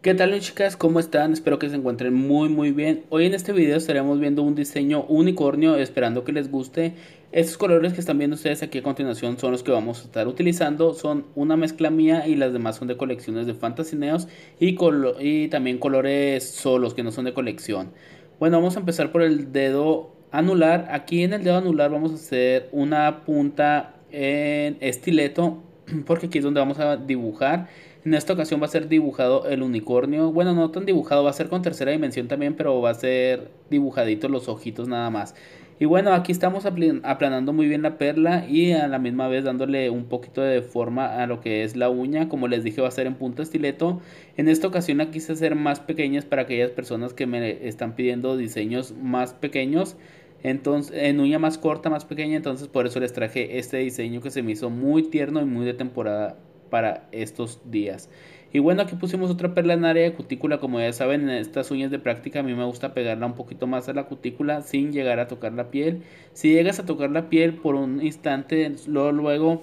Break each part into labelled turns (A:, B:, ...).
A: ¿Qué tal chicas? ¿Cómo están? Espero que se encuentren muy muy bien. Hoy en este video estaremos viendo un diseño unicornio, esperando que les guste. Estos colores que están viendo ustedes aquí a continuación son los que vamos a estar utilizando. Son una mezcla mía y las demás son de colecciones de Fantasineos y, y también colores solos que no son de colección. Bueno, vamos a empezar por el dedo anular, aquí en el dedo anular vamos a hacer una punta en estileto porque aquí es donde vamos a dibujar. En esta ocasión va a ser dibujado el unicornio. Bueno, no tan dibujado, va a ser con tercera dimensión también, pero va a ser dibujadito los ojitos nada más. Y bueno, aquí estamos aplanando muy bien la perla y a la misma vez dándole un poquito de forma a lo que es la uña. Como les dije, va a ser en punta estileto. En esta ocasión aquí quise hacer más pequeñas para aquellas personas que me están pidiendo diseños más pequeños. Entonces, en uña más corta, más pequeña, entonces por eso les traje este diseño que se me hizo muy tierno y muy de temporada para estos días. Y bueno, aquí pusimos otra perla en área de cutícula, como ya saben, en estas uñas de práctica a mí me gusta pegarla un poquito más a la cutícula sin llegar a tocar la piel. Si llegas a tocar la piel por un instante, luego, luego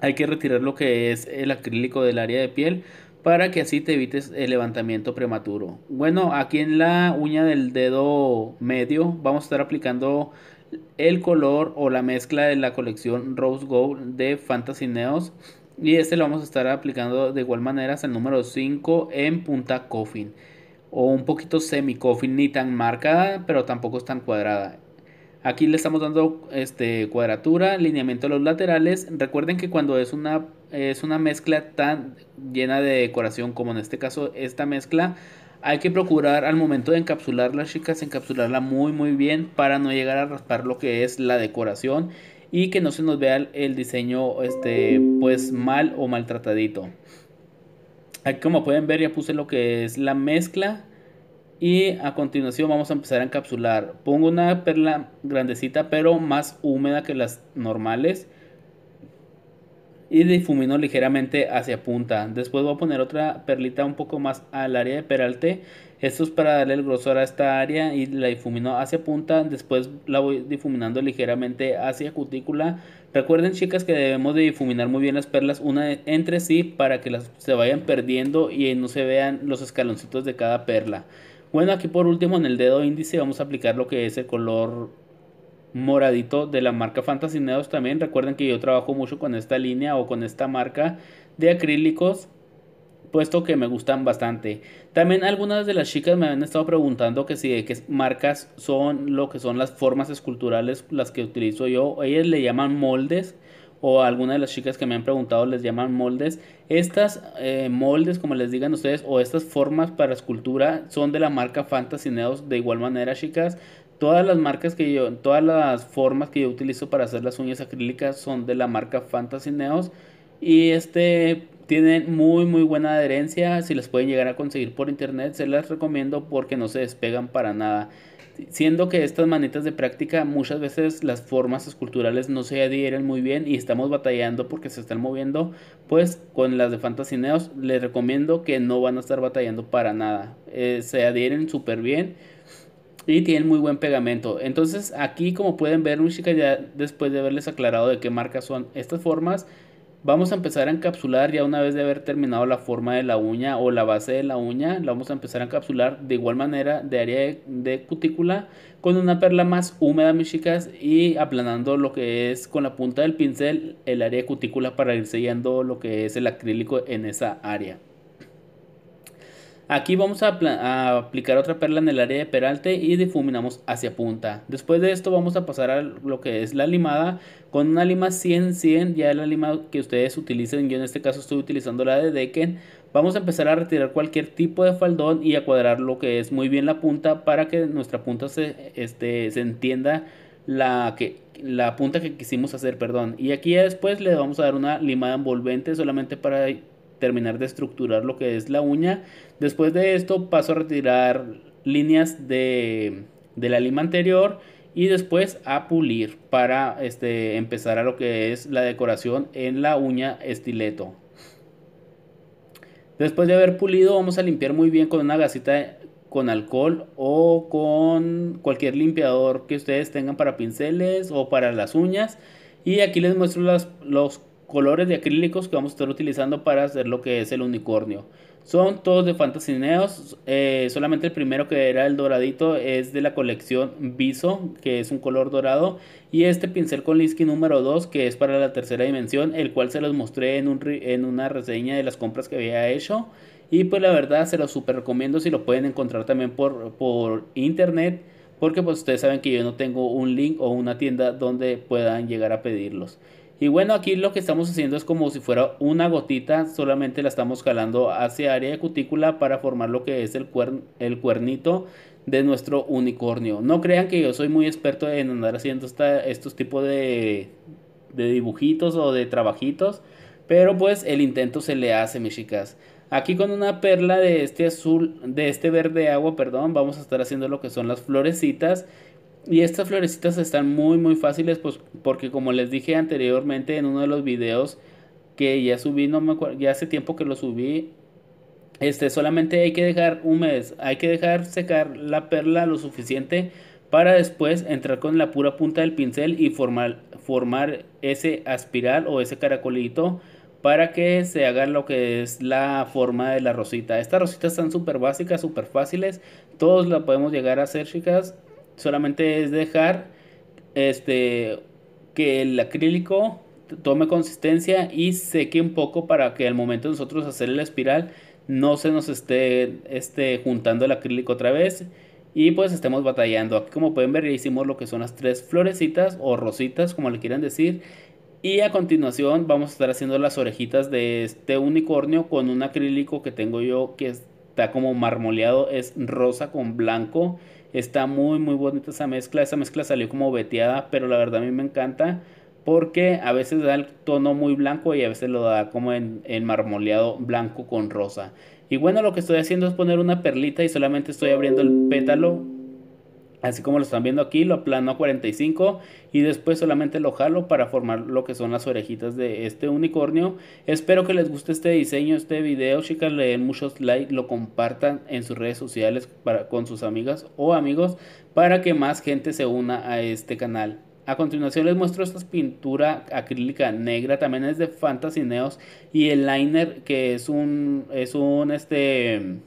A: hay que retirar lo que es el acrílico del área de piel para que así te evites el levantamiento prematuro. Bueno, aquí en la uña del dedo medio vamos a estar aplicando el color o la mezcla de la colección Rose Gold de Fantasy Neos y este lo vamos a estar aplicando de igual manera hasta el número 5 en punta coffin o un poquito semi coffin ni tan marcada pero tampoco es tan cuadrada aquí le estamos dando este, cuadratura, lineamiento a los laterales. Recuerden que cuando es una es una mezcla tan llena de decoración como en este caso esta mezcla. Hay que procurar al momento de encapsularla, chicas, encapsularla muy muy bien para no llegar a raspar lo que es la decoración y que no se nos vea el diseño este pues mal o maltratadito. Aquí como pueden ver ya puse lo que es la mezcla y a continuación vamos a empezar a encapsular. Pongo una perla grandecita pero más húmeda que las normales y difumino ligeramente hacia punta. Después voy a poner otra perlita un poco más al área de peralte. Esto es para darle el grosor a esta área y la difumino hacia punta. Después la voy difuminando ligeramente hacia cutícula. Recuerden chicas que debemos de difuminar muy bien las perlas una entre sí para que las se vayan perdiendo y no se vean los escaloncitos de cada perla. Bueno, aquí por último en el dedo índice vamos a aplicar lo que es el color moradito de la marca Neos. también. Recuerden que yo trabajo mucho con esta línea o con esta marca de acrílicos puesto que me gustan bastante. También algunas de las chicas me han estado preguntando que si de qué marcas son lo que son las formas esculturales las que utilizo yo. Ellas le llaman moldes o algunas de las chicas que me han preguntado les llaman moldes. Estas eh, moldes, como les digan ustedes, o estas formas para escultura son de la marca Fantasy Neos. De igual manera, chicas, Todas las marcas que yo, todas las formas que yo utilizo para hacer las uñas acrílicas son de la marca Fantasy Neos. Y este tiene muy muy buena adherencia. Si las pueden llegar a conseguir por internet, se las recomiendo porque no se despegan para nada. Siendo que estas manitas de práctica muchas veces las formas esculturales no se adhieren muy bien y estamos batallando porque se están moviendo, pues con las de Fantasineos les recomiendo que no van a estar batallando para nada. Eh, se adhieren súper bien y tienen muy buen pegamento. Entonces aquí como pueden ver chicas ya después de haberles aclarado de qué marcas son estas formas, vamos a empezar a encapsular ya una vez de haber terminado la forma de la uña o la base de la uña, la vamos a empezar a encapsular de igual manera de área de, de cutícula con una perla más húmeda mis chicas y aplanando lo que es con la punta del pincel el área de cutícula para ir sellando lo que es el acrílico en esa área. Aquí vamos a, aplicar otra perla en el área de peralte y difuminamos hacia punta. Después de esto vamos a pasar a lo que es la limada. Con una lima 100-100, ya la lima que ustedes utilicen, yo en este caso estoy utilizando la de Decken. Vamos a empezar a retirar cualquier tipo de faldón y a cuadrar lo que es muy bien la punta para que nuestra punta se, este, se entienda la que, la punta que quisimos hacer, perdón. Y aquí ya después le vamos a dar una limada envolvente solamente para terminar de estructurar lo que es la uña. Después de esto paso a retirar líneas de, de la lima anterior y después a pulir para este, empezar a lo que es la decoración en la uña estileto. Después de haber pulido vamos a limpiar muy bien con una gasita con alcohol o con cualquier limpiador que ustedes tengan para pinceles o para las uñas. Y aquí les muestro las, los colores de acrílicos que vamos a estar utilizando para hacer lo que es el unicornio. Son todos de Fantasy Neos, eh, solamente el primero que era el doradito es de la colección Viso, que es un color dorado, y este pincel con lisky número 2, que es para la tercera dimensión, el cual se los mostré en, un, en una reseña de las compras que había hecho. Y pues la verdad se los super recomiendo si lo pueden encontrar también por, por internet porque pues ustedes saben que yo no tengo un link o una tienda donde puedan llegar a pedirlos. Y bueno, aquí lo que estamos haciendo es como si fuera una gotita, solamente la estamos jalando hacia área de cutícula para formar lo que es el, el cuernito de nuestro unicornio. No crean que yo soy muy experto en andar haciendo estos tipos de, de dibujitos o de trabajitos, pero pues el intento se le hace, mis chicas. Aquí con una perla de este azul, de este verde agua, perdón, vamos a estar haciendo lo que son las florecitas y estas florecitas están muy muy fáciles pues porque como les dije anteriormente en uno de los videos que ya subí, no me acuerdo, ya hace tiempo que lo subí, este solamente hay que dejar un mes hay que dejar secar la perla lo suficiente para después entrar con la pura punta del pincel y formar, formar ese aspiral o ese caracolito para que se haga lo que es la forma de la rosita. Estas rositas están súper básicas, súper fáciles, todos la podemos llegar a hacer chicas Solamente es dejar este, que el acrílico tome consistencia y seque un poco para que al momento de nosotros hacer la espiral no se nos esté, este, juntando el acrílico otra vez y pues estemos batallando. Aquí como pueden ver hicimos lo que son las tres florecitas o rositas como le quieran decir y a continuación vamos a estar haciendo las orejitas de este unicornio con un acrílico que tengo yo que está como marmoleado, es rosa con blanco Está muy, muy bonita esa mezcla. Esa mezcla salió como veteada, pero la verdad a mí me encanta porque a veces da el tono muy blanco y a veces lo da como en, en, marmoleado blanco con rosa. Y bueno, lo que estoy haciendo es poner una perlita y solamente estoy abriendo el pétalo Así como lo están viendo aquí, lo aplano a 45 y después solamente lo jalo para formar lo que son las orejitas de este unicornio. Espero que les guste este diseño, este video. Chicas, le den muchos likes, lo compartan en sus redes sociales para, con sus amigas o amigos para que más gente se una a este canal. A continuación les muestro esta pintura acrílica negra, también es de Fantasy Neos y el liner que es un, es un este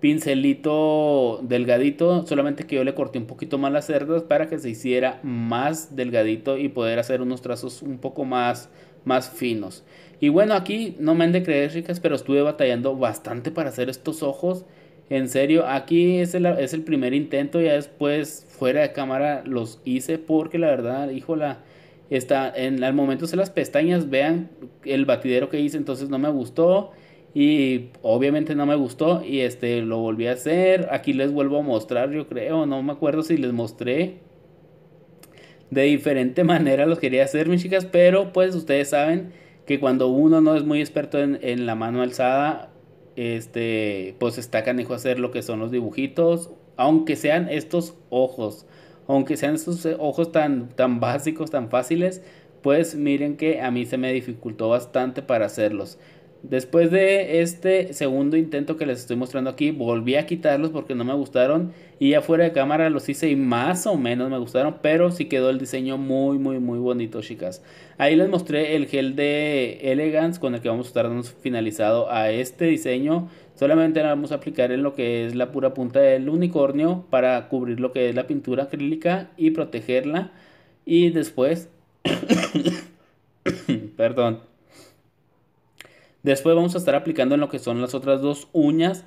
A: pincelito delgadito, solamente que yo le corté un poquito más las cerdas para que se hiciera más delgadito y poder hacer unos trazos un poco más, más finos. Y bueno, aquí no me han de creer, chicas, pero estuve batallando bastante para hacer estos ojos. En serio, aquí es el, es el primer intento, ya después fuera de cámara los hice porque la verdad, híjola, está en el momento de las pestañas, vean el batidero que hice, entonces no me gustó. Y obviamente no me gustó y este lo volví a hacer. Aquí les vuelvo a mostrar, yo creo, no me acuerdo si les mostré. De diferente manera los quería hacer, mis chicas, pero pues ustedes saben que cuando uno no es muy experto en, la mano alzada, este, pues está canejo hacer lo que son los dibujitos, aunque sean estos ojos, aunque sean estos eh, ojos tan, tan básicos, tan fáciles, pues miren que a mí se me dificultó bastante para hacerlos. Después de este segundo intento que les estoy mostrando aquí, volví a quitarlos porque no me gustaron. Y ya fuera de cámara los hice y más o menos me gustaron, pero sí quedó el diseño muy, muy, muy bonito, chicas. Ahí les mostré el gel de Elegance con el que vamos a estar finalizado a este diseño. Solamente lo vamos a aplicar en lo que es la pura punta del unicornio para cubrir lo que es la pintura acrílica y protegerla. Y después... Perdón. Después vamos a estar aplicando en lo que son las otras dos uñas.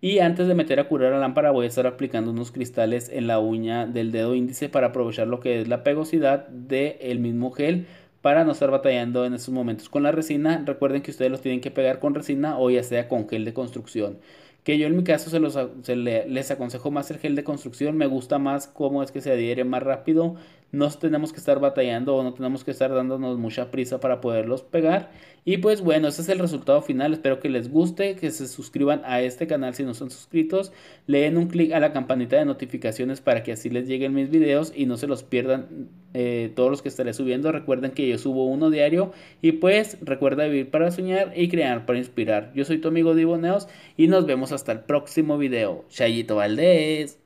A: Y antes de meter a curar la lámpara voy a estar aplicando unos cristales en la uña del dedo índice para aprovechar lo que es la pegosidad del mismo gel para no estar batallando en esos momentos con la resina. Recuerden que ustedes los tienen que pegar con resina o ya sea con gel de construcción que yo en mi caso se, los, les aconsejo más el gel de construcción, me gusta más cómo es que se adhiere más rápido, no tenemos que estar batallando o no tenemos que estar dándonos mucha prisa para poderlos pegar. Y pues bueno, ese es el resultado final, espero que les guste, que se suscriban a este canal si no son suscritos, le den un clic a la campanita de notificaciones para que así les lleguen mis videos y no se los pierdan eh, todos los que estaré subiendo. Recuerden que yo subo uno diario. Y pues recuerda vivir para soñar y crear para inspirar. Yo soy tu amigo Diboneos y nos vemos hasta el próximo video. Chayito Valdés.